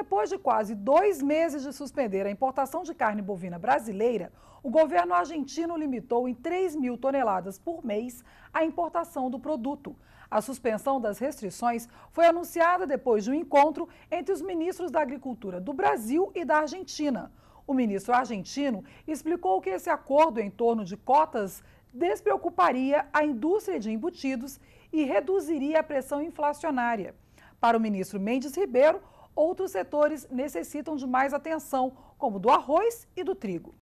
Depois de quase dois meses de suspender a importação de carne bovina brasileira, o governo argentino limitou em 3 mil toneladas por mês a importação do produto. A suspensão das restrições foi anunciada depois de um encontro entre os ministros da Agricultura do Brasil e da Argentina. O ministro argentino explicou que esse acordo em torno de cotas despreocuparia a indústria de embutidos e reduziria a pressão inflacionária. Para o ministro Mendes Ribeiro, outros setores necessitam de mais atenção, como do arroz e do trigo.